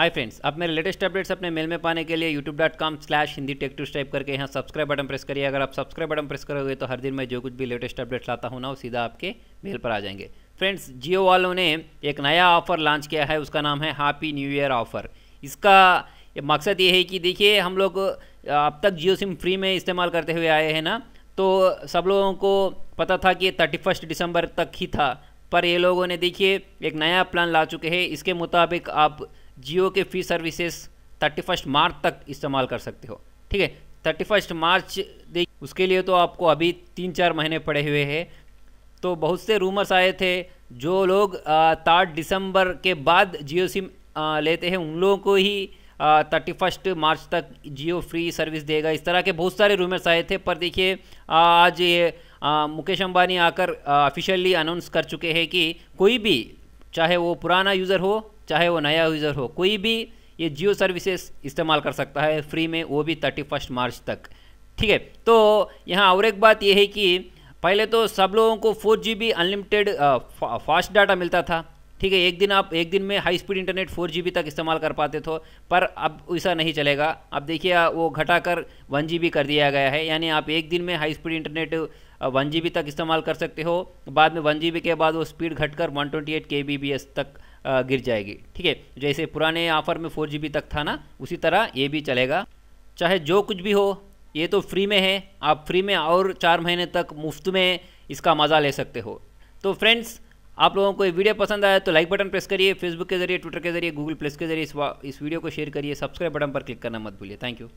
hi friends आप मेरे latest updates अपने मेल में पाने के लिए YouTube dot com slash Hindi tech two type करके यहाँ सब्सक्राइब बटन प्रेस करिए अगर आप सब्सक्राइब बटन प्रेस करोगे तो हर दिन मैं जो कुछ भी लेटेस्ट अपडेट्स लाता हूँ ना वो सीधा आपके मेल पर आ जाएंगे फ्रेंड्स जियो वालों ने एक नया ऑफर लॉन्च किया है उसका नाम है हैप्पी न्यू ईयर ऑफर इसका मकसद ये है कि देखिए हम लोग अब तक जियो सिम फ्री में इस्तेमाल करते हुए आए हैं ना तो सब लोगों को पता था कि थर्टी फर्स्ट दिसंबर तक ही था पर ये लोगों ने देखिए एक नया प्लान ला चुके हैं इसके मुताबिक आप जियो के free services thirty first March तक इस्तेमाल कर सकते हो ठीक है थर्टी फर्स्ट मार्च दे उसके लिए तो आपको अभी तीन चार महीने पड़े हुए हैं तो बहुत से रूमर्स आए थे जो लोग सात दिसंबर के बाद जियो सिम लेते हैं उन लोगों को ही थर्टी फर्स्ट मार्च तक जियो फ्री सर्विस देगा इस तरह के बहुत सारे रूमर्स आए थे पर देखिए आज ये आ, मुकेश अंबानी आकर ऑफिशियली अनाउंस कर चुके हैं कि कोई भी चाहे वो पुराना यूज़र हो चाहे वो नया यूज़र हो कोई भी ये जियो सर्विसेज इस्तेमाल कर सकता है फ्री में वो भी थर्टी फर्स्ट मार्च तक ठीक है तो यहाँ और एक बात ये है कि पहले तो सब लोगों को four G B unlimited fast data मिलता था ठीक है एक दिन आप एक दिन में high speed internet four G B तक इस्तेमाल कर पाते थे पर अब ऐसा नहीं चलेगा अब देखिए वो घटाकर वन जी बी कर दिया गया है यानी आप एक दिन में high speed internet one G B तक इस्तेमाल कर सकते हो बाद में वन जी बी के बाद वो स्पीड घटकर one twenty eight K B P S तक गिर जाएगी ठीक है जैसे पुराने ऑफर में फोर जी तक था ना उसी तरह ये भी चलेगा चाहे जो कुछ भी हो ये तो फ्री में है आप फ्री में और चार महीने तक मुफ्त में इसका मज़ा ले सकते हो तो फ्रेंड्स आप लोगों को ये वीडियो पसंद आया तो लाइक बटन प्रेस करिए फेसबुक के जरिए ट्विटर के जरिए गूगल प्लस के जरिए इस, इस वीडियो को शेयर करिए सब्सक्राइब बटन पर क्लिक करना मत भूलिए थैंक यू